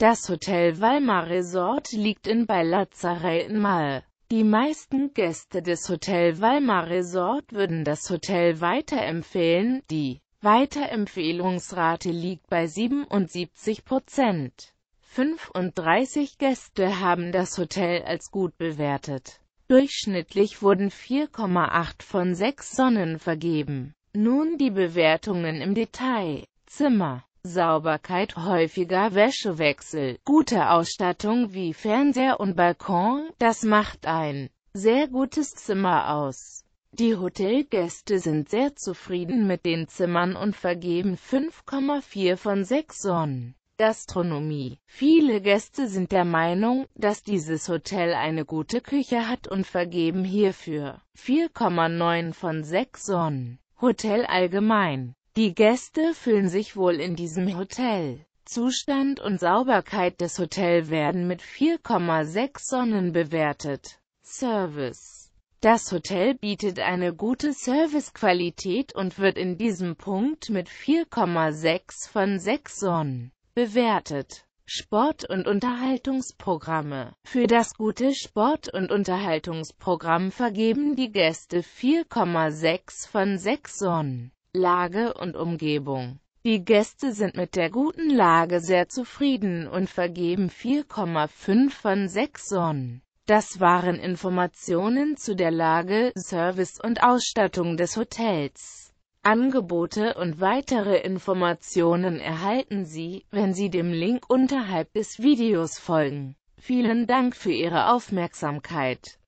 Das Hotel Valmar Resort liegt in Bellazzarelten Mal. Die meisten Gäste des Hotel Valmar Resort würden das Hotel weiterempfehlen, die Weiterempfehlungsrate liegt bei 77 Prozent. 35 Gäste haben das Hotel als gut bewertet. Durchschnittlich wurden 4,8 von 6 Sonnen vergeben. Nun die Bewertungen im Detail. Zimmer Sauberkeit, häufiger Wäschewechsel, gute Ausstattung wie Fernseher und Balkon, das macht ein sehr gutes Zimmer aus. Die Hotelgäste sind sehr zufrieden mit den Zimmern und vergeben 5,4 von 6 Sonnen. Gastronomie. Viele Gäste sind der Meinung, dass dieses Hotel eine gute Küche hat und vergeben hierfür 4,9 von 6 Sonnen. Hotel allgemein. Die Gäste fühlen sich wohl in diesem Hotel. Zustand und Sauberkeit des Hotels werden mit 4,6 Sonnen bewertet. Service Das Hotel bietet eine gute Servicequalität und wird in diesem Punkt mit 4,6 von 6 Sonnen bewertet. Sport- und Unterhaltungsprogramme. Für das gute Sport- und Unterhaltungsprogramm vergeben die Gäste 4,6 von 6 Sonnen. Lage und Umgebung. Die Gäste sind mit der guten Lage sehr zufrieden und vergeben 4,5 von 6 Sonnen. Das waren Informationen zu der Lage, Service und Ausstattung des Hotels. Angebote und weitere Informationen erhalten Sie, wenn Sie dem Link unterhalb des Videos folgen. Vielen Dank für Ihre Aufmerksamkeit.